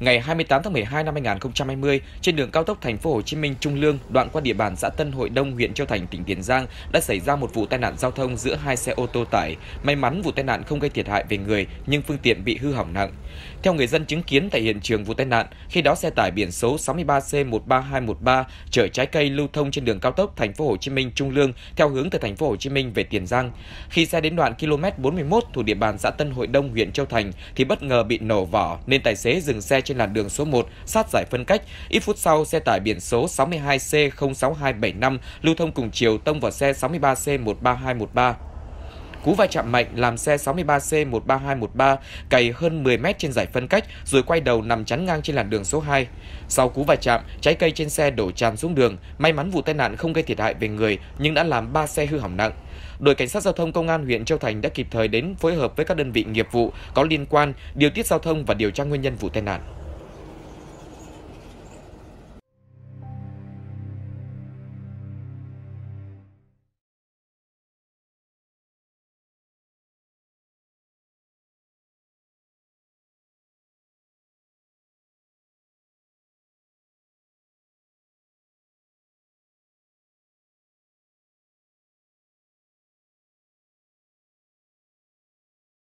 ngày 28 tháng 12 năm 2020 trên đường cao tốc thành phố Hồ Chí Minh Trung Lương đoạn qua địa bàn xã Tân Hội Đông huyện Châu Thành tỉnh Tiền Giang đã xảy ra một vụ tai nạn giao thông giữa hai xe ô tô tải. May mắn vụ tai nạn không gây thiệt hại về người nhưng phương tiện bị hư hỏng nặng. Theo người dân chứng kiến tại hiện trường vụ tai nạn, khi đó xe tải biển số 63C13213 chở trái cây lưu thông trên đường cao tốc thành phố Hồ Chí Minh Trung Lương theo hướng từ thành phố Hồ Chí Minh về Tiền Giang. Khi xe đến đoạn km 41 thuộc địa bàn xã Tân Hội Đông huyện Châu Thành thì bất ngờ bị nổ vỏ nên tài xế dừng xe trên làn đường số 1 sát giải phân cách. Ít phút sau, xe tải biển số 62C06275 lưu thông cùng chiều tông vào xe 63C13213. Cú va chạm mạnh làm xe 63C13213 cày hơn 10 mét trên giải phân cách rồi quay đầu nằm chắn ngang trên làn đường số 2. Sau cú va chạm, trái cây trên xe đổ tràn xuống đường. May mắn vụ tai nạn không gây thiệt hại về người nhưng đã làm 3 xe hư hỏng nặng. Đội cảnh sát giao thông công an huyện Châu Thành đã kịp thời đến phối hợp với các đơn vị nghiệp vụ có liên quan điều tiết giao thông và điều tra nguyên nhân vụ tai nạn.